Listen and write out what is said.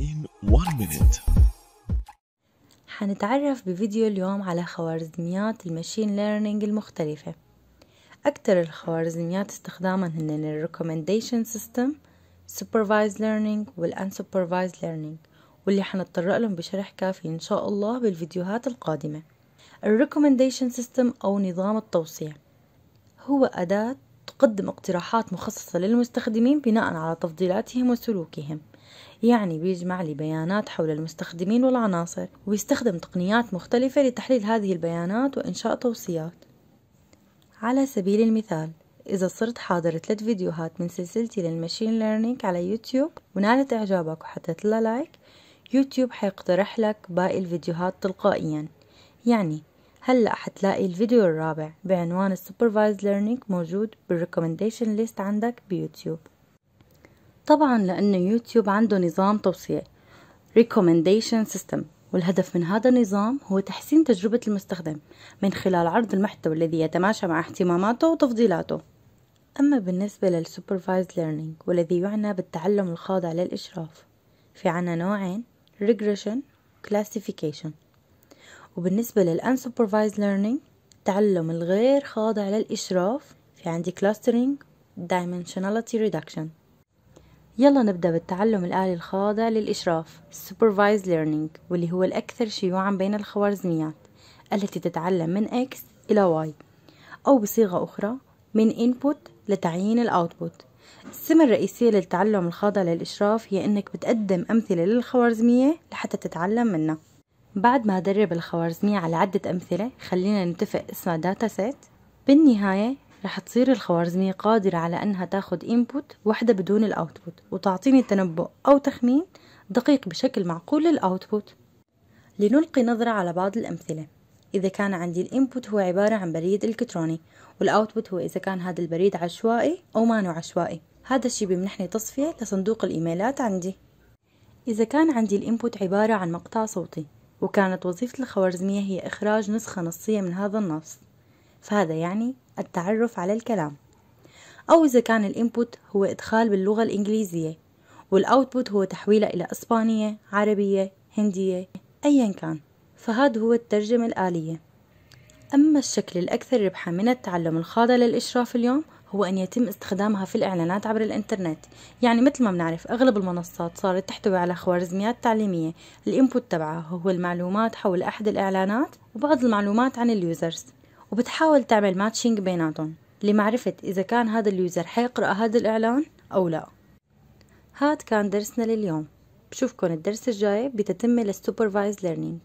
in one minute حنتعرف بفيديو اليوم على خوارزميات المشين ليرنينج المختلفة أكثر الخوارزميات استخداما هن الـ recommendation system supervised learning والـ unsupervised learning واللي حنتطرق لهم بشرح كافي إن شاء الله بالفيديوهات القادمة الـ recommendation system أو نظام التوصية هو أداة تقدم اقتراحات مخصصة للمستخدمين بناء على تفضيلاتهم وسلوكهم يعني بيجمع لي بيانات حول المستخدمين والعناصر وبيستخدم تقنيات مختلفة لتحليل هذه البيانات وإنشاء توصيات على سبيل المثال إذا صرت حاضر ثلاث فيديوهات من سلسلتي للماشين ليرنينج على يوتيوب ونالت إعجابك وحطيت لها لايك يوتيوب حيقترح لك باقي الفيديوهات تلقائيا يعني هلأ حتلاقي الفيديو الرابع بعنوان السوبرفايز ليرنينج موجود بالريكومنديشن ليست عندك بيوتيوب طبعا لأن يوتيوب عنده نظام توصية Recommendation System والهدف من هذا النظام هو تحسين تجربة المستخدم من خلال عرض المحتوى الذي يتماشى مع اهتماماته وتفضيلاته أما بالنسبة للسوبرفايزد ليرنينج والذي يعنى بالتعلم الخاضع للإشراف في عنا نوعين Regression Classification وبالنسبة للأنسوبرفايزد ليرنينج تعلم الغير خاضع للإشراف في عندي Clustering Dimensionality Reduction يلا نبدأ بالتعلم الآلي الخاضع للإشراف Supervised Learning واللي هو الأكثر شيوعا بين الخوارزميات التي تتعلم من X إلى Y أو بصيغة أخرى من Input لتعيين الأوتبوت السمة الرئيسية للتعلم الخاضع للإشراف هي إنك بتقدم أمثلة للخوارزمية لحتى تتعلم منها بعد ما درب الخوارزمية على عدة أمثلة خلينا نتفق اسمها داتا سيت بالنهاية رح تصير الخوارزمية قادرة على أنها تاخد input وحدة بدون output وتعطيني تنبؤ أو تخمين دقيق بشكل معقول للاوتبوت لنلقي نظرة على بعض الأمثلة إذا كان عندي الإنبوت هو عبارة عن بريد إلكتروني والأوتبوت هو إذا كان هذا البريد عشوائي أو مانو عشوائي هذا الشي بمنحني تصفية لصندوق الإيميلات عندي إذا كان عندي الإنبوت عبارة عن مقطع صوتي وكانت وظيفة الخوارزمية هي إخراج نسخة نصية من هذا النص فهذا يعني التعرف على الكلام أو إذا كان الإنبوت هو إدخال باللغة الإنجليزية والأوتبوت هو تحويلها إلى إسبانية عربية هندية أيا كان فهذا هو الترجمة الآلية أما الشكل الأكثر ربحا من التعلم الخاضع للإشراف اليوم هو أن يتم استخدامها في الإعلانات عبر الإنترنت يعني مثل ما بنعرف أغلب المنصات صارت تحتوي على خوارزميات تعليمية الإنبوت تبعها هو المعلومات حول أحد الإعلانات وبعض المعلومات عن اليوزرز وبتحاول تعمل ماتشنج بيناتهم لمعرفة إذا كان هذا اليوزر حيقرأ هذا الإعلان أو لا هاد كان درسنا لليوم بشوفكن الدرس الجاي بتتمة للسوبرفايز ليرنينج